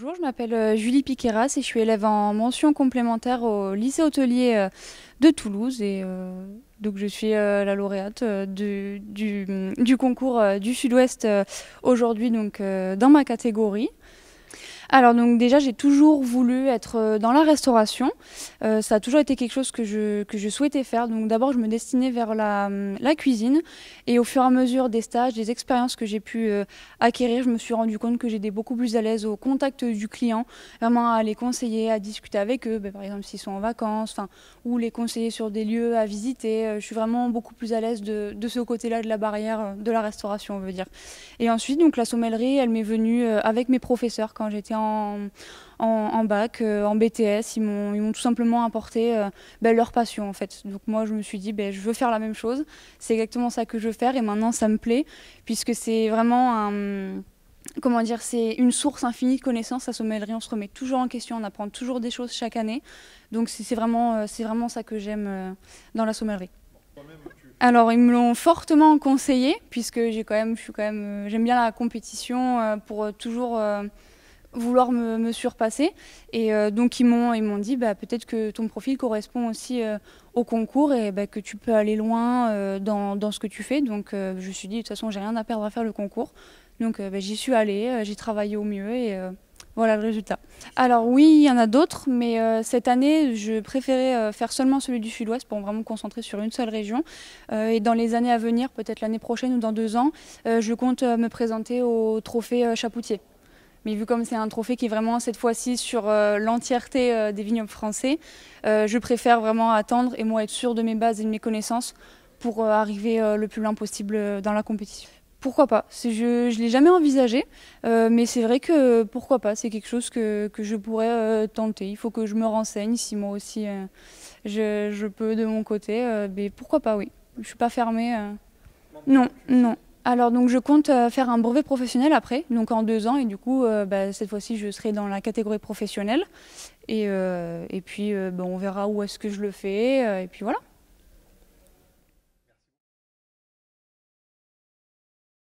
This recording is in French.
Bonjour, je m'appelle euh, Julie Piqueras et je suis élève en mention complémentaire au lycée hôtelier euh, de Toulouse. Et euh, donc je suis la lauréate du, concours du Sud-Ouest aujourd'hui, dans ma catégorie. Alors donc déjà j'ai toujours voulu être euh, dans la restauration. Euh, ça a toujours été quelque chose que je, que je souhaitais faire. Donc d'abord je me destinais vers la, hum, cuisine et au fur et à mesure des stages, des expériences que j'ai pu euh, acquérir, je me suis rendu compte que j'étais beaucoup plus à l'aise au contact du client, vraiment à les conseiller, à discuter avec eux, ben, par exemple s'ils sont en vacances, ou les conseiller sur des lieux à visiter. Je suis vraiment beaucoup plus à l'aise de, de, ce côté-là de la barrière de la restauration on veut dire. Et ensuite donc la sommellerie elle m'est venue avec mes professeurs quand j'étais en, en, bac, euh, en BTS, ils m'ont tout simplement apporté euh, ben, leur passion en fait. Donc moi je me suis dit ben, je veux faire la même chose, c'est exactement ça que je veux faire et maintenant ça me plaît puisque c'est vraiment un comment dire, c'est une source infinie de connaissances. La sommellerie, on se remet toujours en question, on apprend toujours des choses chaque année. Donc c'est vraiment, euh, c'est vraiment ça que j'aime dans la sommellerie. Alors ils me l'ont fortement conseillé puisque j'ai quand même, je suis quand même, j'aime bien la compétition pour toujours vouloir me, surpasser. Et euh, donc ils m'ont ils m'ont dit bah, peut-être que ton profil correspond aussi euh, au concours et bah, que tu peux aller loin euh, dans, ce que tu fais. Donc je me suis dit de toute façon j'ai rien à perdre à faire le concours. Donc bah, j'y suis allée, j'ai travaillé au mieux et voilà le résultat. Alors oui, il y en a d'autres, mais cette année, je préférais faire seulement celui du sud-ouest pour vraiment me concentrer sur une seule région. et dans les années à venir, peut-être l'année prochaine ou dans deux ans, je compte me présenter au trophée Chapoutier. Mais vu comme c'est un trophée qui est vraiment cette fois-ci sur euh, l'entièreté euh, des vignobles français, euh, je préfère vraiment attendre et moi être sûr de mes bases et de mes connaissances pour arriver le plus loin possible dans la compétition. Pourquoi pas Je ne l'ai jamais envisagé, mais c'est vrai que pourquoi pas C'est quelque chose que, que je pourrais tenter. Il faut que je me renseigne si moi aussi je, je, peux de mon côté. mais pourquoi pas, oui. Je ne suis pas fermée. non, non. Alors donc je compte euh, faire un brevet professionnel après, donc en deux ans, et du coup euh, bah, cette fois-ci je serai dans la catégorie professionnelle, et, euh, puis on verra où est-ce que je le fais, et puis voilà.